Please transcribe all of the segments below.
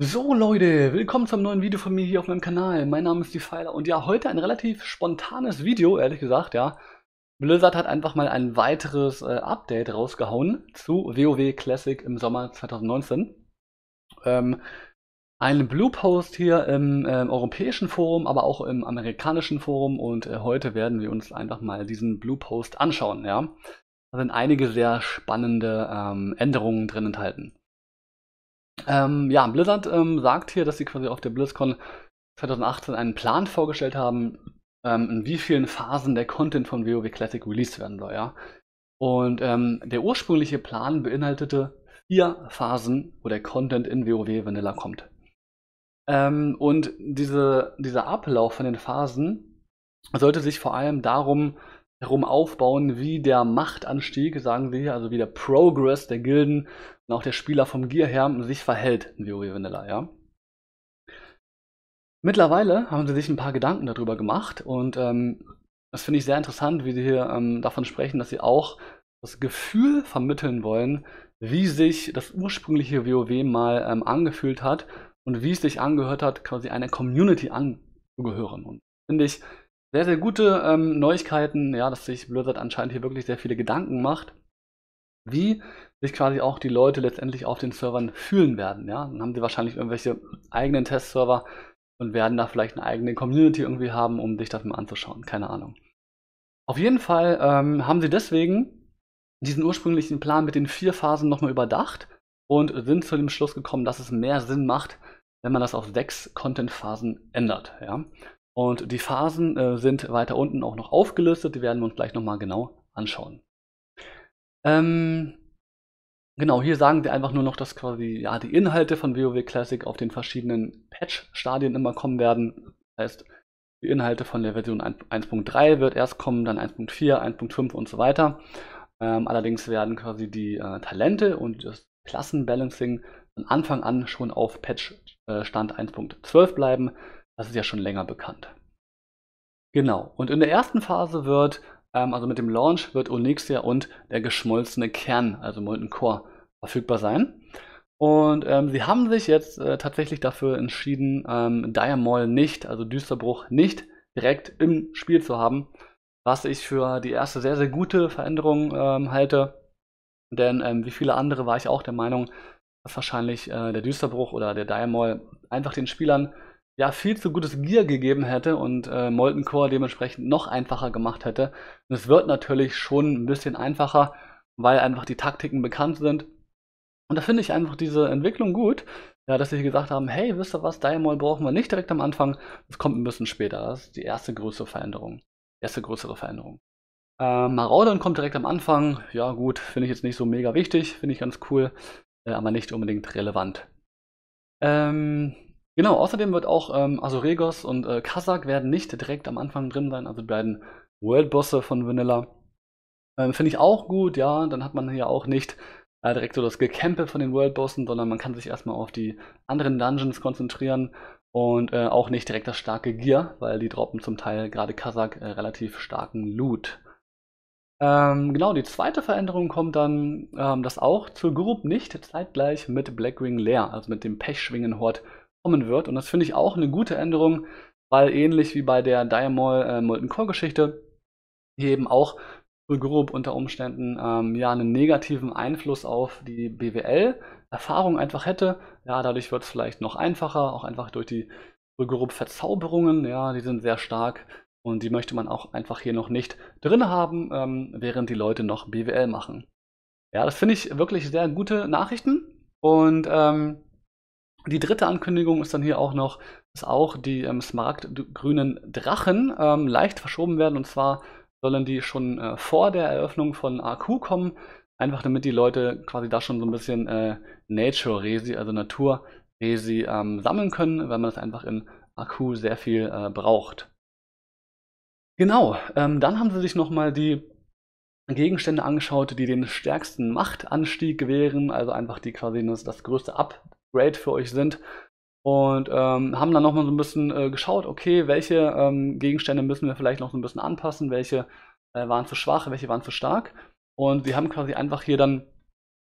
So Leute, willkommen zum neuen Video von mir hier auf meinem Kanal. Mein Name ist die Pfeiler und ja, heute ein relativ spontanes Video, ehrlich gesagt, ja. Blizzard hat einfach mal ein weiteres äh, Update rausgehauen zu WoW Classic im Sommer 2019. Ähm, ein Blue Post hier im äh, europäischen Forum, aber auch im amerikanischen Forum und äh, heute werden wir uns einfach mal diesen Blue Post anschauen, ja. Da sind einige sehr spannende ähm, Änderungen drin enthalten. Ähm, ja, Blizzard ähm, sagt hier, dass sie quasi auf der BlizzCon 2018 einen Plan vorgestellt haben, ähm, in wie vielen Phasen der Content von WoW Classic released werden soll, ja. Und ähm, der ursprüngliche Plan beinhaltete vier Phasen, wo der Content in WoW Vanilla kommt. Ähm, und diese, dieser Ablauf von den Phasen sollte sich vor allem darum herum aufbauen, wie der Machtanstieg, sagen sie, also wie der Progress der Gilden und auch der Spieler vom Gear her sich verhält in WoW Vanilla, ja. Mittlerweile haben sie sich ein paar Gedanken darüber gemacht und ähm, das finde ich sehr interessant, wie sie hier ähm, davon sprechen, dass sie auch das Gefühl vermitteln wollen, wie sich das ursprüngliche WoW mal ähm, angefühlt hat und wie es sich angehört hat, quasi einer Community anzugehören. Und finde ich sehr, sehr gute ähm, Neuigkeiten, ja, dass sich Blizzard anscheinend hier wirklich sehr viele Gedanken macht, wie sich quasi auch die Leute letztendlich auf den Servern fühlen werden. Ja? Dann haben sie wahrscheinlich irgendwelche eigenen Testserver und werden da vielleicht eine eigene Community irgendwie haben, um sich das mal anzuschauen. Keine Ahnung. Auf jeden Fall ähm, haben sie deswegen diesen ursprünglichen Plan mit den vier Phasen nochmal überdacht und sind zu dem Schluss gekommen, dass es mehr Sinn macht, wenn man das auf sechs Content-Phasen ändert. Ja? Und die Phasen äh, sind weiter unten auch noch aufgelistet, die werden wir uns gleich nochmal genau anschauen. Ähm, Genau, hier sagen sie einfach nur noch, dass quasi ja, die Inhalte von WoW Classic auf den verschiedenen Patch-Stadien immer kommen werden. Das heißt, die Inhalte von der Version 1.3 wird erst kommen, dann 1.4, 1.5 und so weiter. Ähm, allerdings werden quasi die äh, Talente und das Klassenbalancing von Anfang an schon auf Patch-Stand äh, 1.12 bleiben. Das ist ja schon länger bekannt. Genau, und in der ersten Phase wird ähm, also mit dem Launch wird Onyxia und der geschmolzene Kern, also Molten Core, verfügbar sein. Und ähm, sie haben sich jetzt äh, tatsächlich dafür entschieden, ähm, Diamol nicht, also Düsterbruch nicht direkt im Spiel zu haben, was ich für die erste sehr, sehr gute Veränderung ähm, halte. Denn ähm, wie viele andere war ich auch der Meinung, dass wahrscheinlich äh, der Düsterbruch oder der Diamol einfach den Spielern ja viel zu gutes Gear gegeben hätte und äh, Molten Core dementsprechend noch einfacher gemacht hätte. Und es wird natürlich schon ein bisschen einfacher, weil einfach die Taktiken bekannt sind. Und da finde ich einfach diese Entwicklung gut, ja, dass sie gesagt haben, hey, wisst ihr was, Diamol brauchen wir nicht direkt am Anfang, das kommt ein bisschen später. Das ist die erste größere Veränderung. Erste größere Veränderung. Ähm, Maraudern kommt direkt am Anfang. Ja, gut, finde ich jetzt nicht so mega wichtig, finde ich ganz cool, äh, aber nicht unbedingt relevant. Ähm, Genau, außerdem wird auch ähm, Azuregos also und äh, Kazak werden nicht direkt am Anfang drin sein, also die beiden Worldbosse von Vanilla. Ähm, Finde ich auch gut, ja, dann hat man hier auch nicht äh, direkt so das Gekämpfe von den Worldbossen, sondern man kann sich erstmal auf die anderen Dungeons konzentrieren und äh, auch nicht direkt das starke Gear, weil die droppen zum Teil gerade Kazak äh, relativ starken Loot. Ähm, genau, die zweite Veränderung kommt dann, ähm, dass auch zur Group nicht zeitgleich mit Blackwing leer, also mit dem Pechschwingen-Hort kommen wird. Und das finde ich auch eine gute Änderung, weil ähnlich wie bei der Diamol äh, Molten Core Geschichte hier eben auch Group unter Umständen ähm, ja einen negativen Einfluss auf die BWL-Erfahrung einfach hätte. Ja, dadurch wird es vielleicht noch einfacher, auch einfach durch die Rügerup-Verzauberungen, ja, die sind sehr stark und die möchte man auch einfach hier noch nicht drin haben, ähm, während die Leute noch BWL machen. Ja, das finde ich wirklich sehr gute Nachrichten und ähm, die dritte Ankündigung ist dann hier auch noch, dass auch die ähm, smaragdgrünen Drachen ähm, leicht verschoben werden. Und zwar sollen die schon äh, vor der Eröffnung von AQ kommen. Einfach damit die Leute quasi da schon so ein bisschen äh, Nature Resi, also Natur Resi ähm, sammeln können, weil man das einfach in AQ sehr viel äh, braucht. Genau, ähm, dann haben sie sich nochmal die Gegenstände angeschaut, die den stärksten Machtanstieg gewähren, also einfach die quasi das, das größte Up great für euch sind. Und ähm, haben dann nochmal so ein bisschen äh, geschaut, okay, welche ähm, Gegenstände müssen wir vielleicht noch so ein bisschen anpassen, welche äh, waren zu schwach, welche waren zu stark. Und wir haben quasi einfach hier dann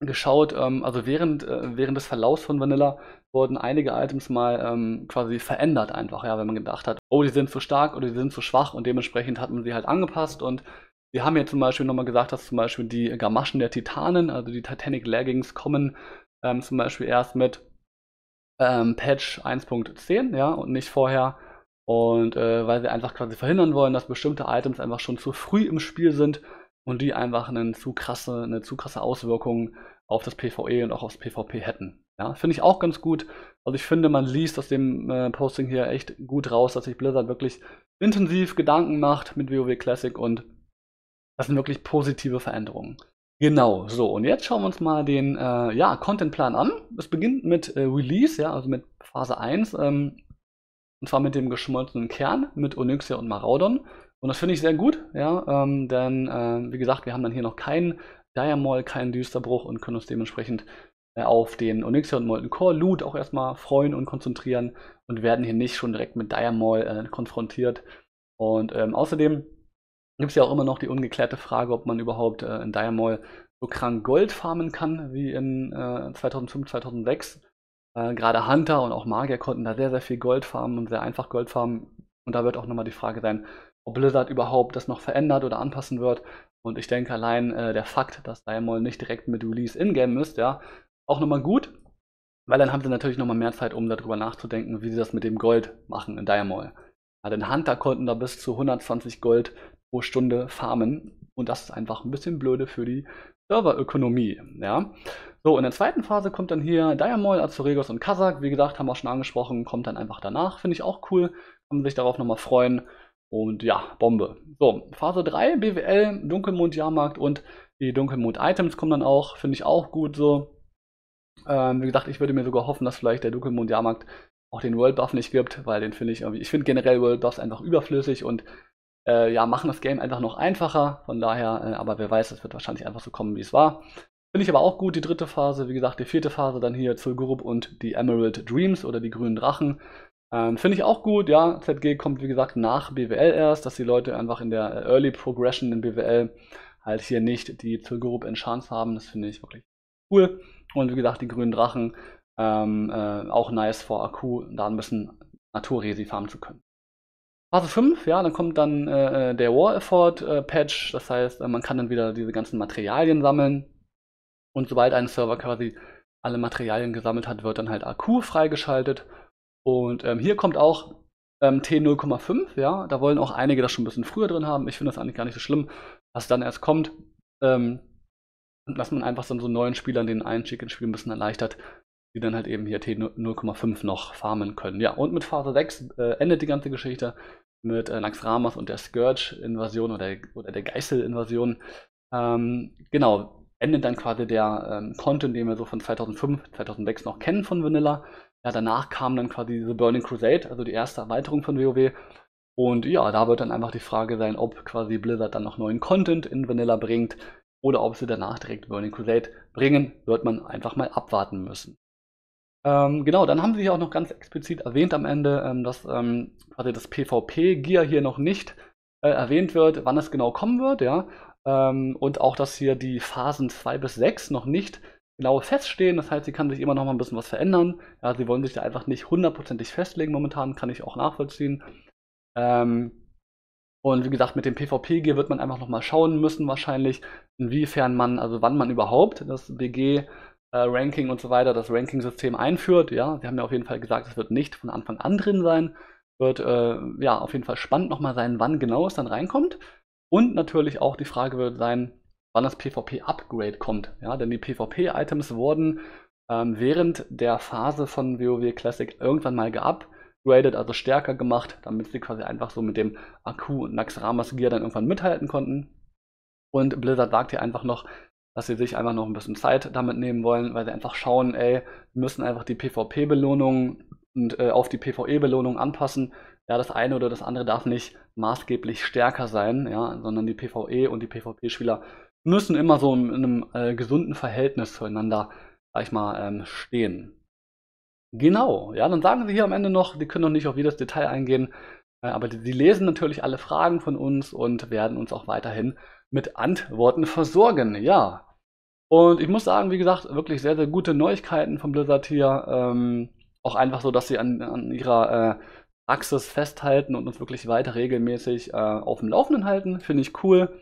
geschaut, ähm, also während, äh, während des Verlaufs von Vanilla wurden einige Items mal ähm, quasi verändert einfach, ja, wenn man gedacht hat, oh, die sind zu stark oder die sind zu schwach und dementsprechend hat man sie halt angepasst und wir haben jetzt zum Beispiel nochmal gesagt, dass zum Beispiel die Gamaschen der Titanen, also die Titanic Leggings, kommen ähm, zum Beispiel erst mit ähm, Patch 1.10, ja, und nicht vorher. Und äh, weil sie einfach quasi verhindern wollen, dass bestimmte Items einfach schon zu früh im Spiel sind und die einfach einen zu krasse, eine zu krasse Auswirkung auf das PvE und auch aufs PvP hätten. Ja, finde ich auch ganz gut. Also ich finde, man liest aus dem äh, Posting hier echt gut raus, dass sich Blizzard wirklich intensiv Gedanken macht mit WoW Classic und das sind wirklich positive Veränderungen. Genau, so. Und jetzt schauen wir uns mal den äh, ja, Contentplan an. Es beginnt mit äh, Release, ja, also mit Phase 1. Ähm, und zwar mit dem geschmolzenen Kern, mit Onyxia und Maraudon. Und das finde ich sehr gut, ja, ähm, denn äh, wie gesagt, wir haben dann hier noch keinen Diamol, keinen Düsterbruch und können uns dementsprechend äh, auf den Onyxia und Molten Core Loot auch erstmal freuen und konzentrieren und werden hier nicht schon direkt mit Diamol äh, konfrontiert. Und ähm, außerdem gibt es ja auch immer noch die ungeklärte Frage, ob man überhaupt äh, in Diamol so krank Gold farmen kann wie in äh, 2005, 2006. Äh, Gerade Hunter und auch Magier konnten da sehr, sehr viel Gold farmen und sehr einfach Gold farmen. Und da wird auch nochmal die Frage sein, ob Blizzard überhaupt das noch verändert oder anpassen wird. Und ich denke allein äh, der Fakt, dass Diamol nicht direkt mit Release in-game ist, ja, auch nochmal gut. Weil dann haben sie natürlich nochmal mehr Zeit, um darüber nachzudenken, wie sie das mit dem Gold machen in Diamol. Ja, denn Hunter konnten da bis zu 120 Gold pro Stunde farmen. Und das ist einfach ein bisschen blöde für die Serverökonomie. Ja. So, in der zweiten Phase kommt dann hier Diamol, Azuregos und Kazak. Wie gesagt, haben wir schon angesprochen, kommt dann einfach danach. Finde ich auch cool. Kann man sich darauf nochmal freuen. Und ja, Bombe. So, Phase 3, BWL, Dunkelmond, Jahrmarkt und die Dunkelmond-Items kommen dann auch. Finde ich auch gut so. Ähm, wie gesagt, ich würde mir sogar hoffen, dass vielleicht der Dunkelmond-Jahrmarkt auch den World Buff nicht gibt, weil den finde ich irgendwie, ich finde generell World Buffs einfach überflüssig und äh, ja, machen das Game einfach noch einfacher. Von daher, äh, aber wer weiß, es wird wahrscheinlich einfach so kommen, wie es war. Finde ich aber auch gut, die dritte Phase. Wie gesagt, die vierte Phase dann hier Zulgurub und die Emerald Dreams oder die grünen Drachen. Ähm, Finde ich auch gut, ja. ZG kommt, wie gesagt, nach BWL erst, dass die Leute einfach in der äh, Early Progression in BWL halt hier nicht die Zulgurub in Chance haben. Das finde ich wirklich cool. Und wie gesagt, die grünen Drachen ähm, äh, auch nice vor Akku, da ein bisschen Naturresi farmen zu können. Phase 5, ja, dann kommt dann äh, äh, der War Effort äh, Patch, das heißt, äh, man kann dann wieder diese ganzen Materialien sammeln. Und sobald ein Server quasi alle Materialien gesammelt hat, wird dann halt AQ freigeschaltet. Und ähm, hier kommt auch ähm, T0,5, ja, da wollen auch einige das schon ein bisschen früher drin haben. Ich finde das eigentlich gar nicht so schlimm, was dann erst kommt. Ähm, dass man einfach dann so neuen Spielern den Einstieg ins Spiel ein bisschen erleichtert, die dann halt eben hier T0,5 noch farmen können. Ja, und mit Phase 6 äh, endet die ganze Geschichte mit äh, Naxxramas und der Scourge-Invasion oder, oder der Geißel-Invasion. Ähm, genau, endet dann quasi der ähm, Content, den wir so von 2005, 2006 noch kennen von Vanilla. Ja, danach kam dann quasi The Burning Crusade, also die erste Erweiterung von WoW. Und ja, da wird dann einfach die Frage sein, ob quasi Blizzard dann noch neuen Content in Vanilla bringt oder ob sie danach direkt Burning Crusade bringen, wird man einfach mal abwarten müssen. Ähm, genau, dann haben sie hier auch noch ganz explizit erwähnt am Ende, ähm, dass ähm, quasi das PvP-Gear hier noch nicht äh, erwähnt wird, wann es genau kommen wird, ja. Ähm, und auch, dass hier die Phasen 2 bis 6 noch nicht genau feststehen. Das heißt, sie kann sich immer noch mal ein bisschen was verändern. Ja, sie wollen sich da einfach nicht hundertprozentig festlegen momentan, kann ich auch nachvollziehen. Ähm, und wie gesagt, mit dem PvP-Gear wird man einfach noch mal schauen müssen, wahrscheinlich, inwiefern man, also wann man überhaupt das BG äh, Ranking und so weiter, das Ranking-System einführt. Ja, sie haben ja auf jeden Fall gesagt, es wird nicht von Anfang an drin sein. Wird äh, ja auf jeden Fall spannend nochmal sein, wann genau es dann reinkommt. Und natürlich auch die Frage wird sein, wann das PvP-Upgrade kommt. Ja, denn die PvP-Items wurden ähm, während der Phase von WoW Classic irgendwann mal geupgradet, also stärker gemacht, damit sie quasi einfach so mit dem Akku und Naxramas Gear dann irgendwann mithalten konnten. Und Blizzard sagt hier einfach noch, dass sie sich einfach noch ein bisschen Zeit damit nehmen wollen, weil sie einfach schauen, ey, wir müssen einfach die PvP-Belohnung und äh, auf die PvE-Belohnung anpassen. Ja, das eine oder das andere darf nicht maßgeblich stärker sein, ja, sondern die PvE und die PvP-Spieler müssen immer so in einem äh, gesunden Verhältnis zueinander, sag ich mal, ähm, stehen. Genau, ja, dann sagen sie hier am Ende noch, die können noch nicht auf jedes Detail eingehen, äh, aber sie lesen natürlich alle Fragen von uns und werden uns auch weiterhin mit Antworten versorgen. Ja, und ich muss sagen, wie gesagt, wirklich sehr, sehr gute Neuigkeiten von Blizzard hier. Ähm, auch einfach so, dass sie an, an ihrer äh, Praxis festhalten und uns wirklich weiter regelmäßig äh, auf dem Laufenden halten. Finde ich cool.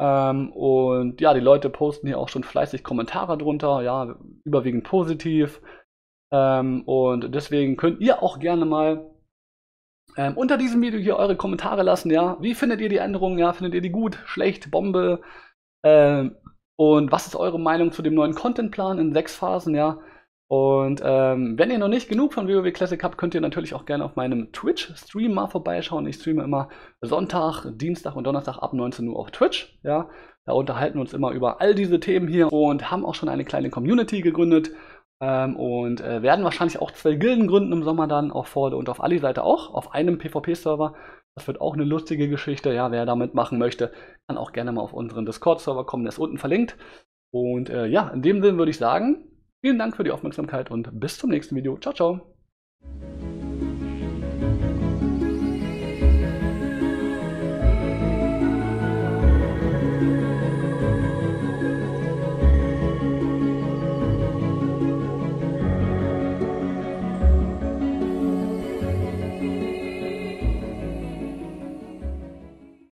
Ähm, und ja, die Leute posten hier auch schon fleißig Kommentare drunter, ja, überwiegend positiv. Ähm, und deswegen könnt ihr auch gerne mal ähm, unter diesem Video hier eure Kommentare lassen, ja. Wie findet ihr die Änderungen, ja? Findet ihr die gut, schlecht, Bombe? Ähm, und was ist eure Meinung zu dem neuen Contentplan in sechs Phasen, ja? Und ähm, wenn ihr noch nicht genug von WoW Classic habt, könnt ihr natürlich auch gerne auf meinem Twitch-Stream mal vorbeischauen. Ich streame immer Sonntag, Dienstag und Donnerstag ab 19 Uhr auf Twitch. Ja, da unterhalten wir uns immer über all diese Themen hier und haben auch schon eine kleine Community gegründet ähm, und äh, werden wahrscheinlich auch zwei Gilden gründen im Sommer dann auf Forde und auf Ali-Seite auch, auf einem PvP-Server. Das wird auch eine lustige Geschichte. Ja, wer damit machen möchte, kann auch gerne mal auf unseren Discord-Server kommen. Der ist unten verlinkt. Und äh, ja, in dem Sinne würde ich sagen, vielen Dank für die Aufmerksamkeit und bis zum nächsten Video. Ciao, ciao.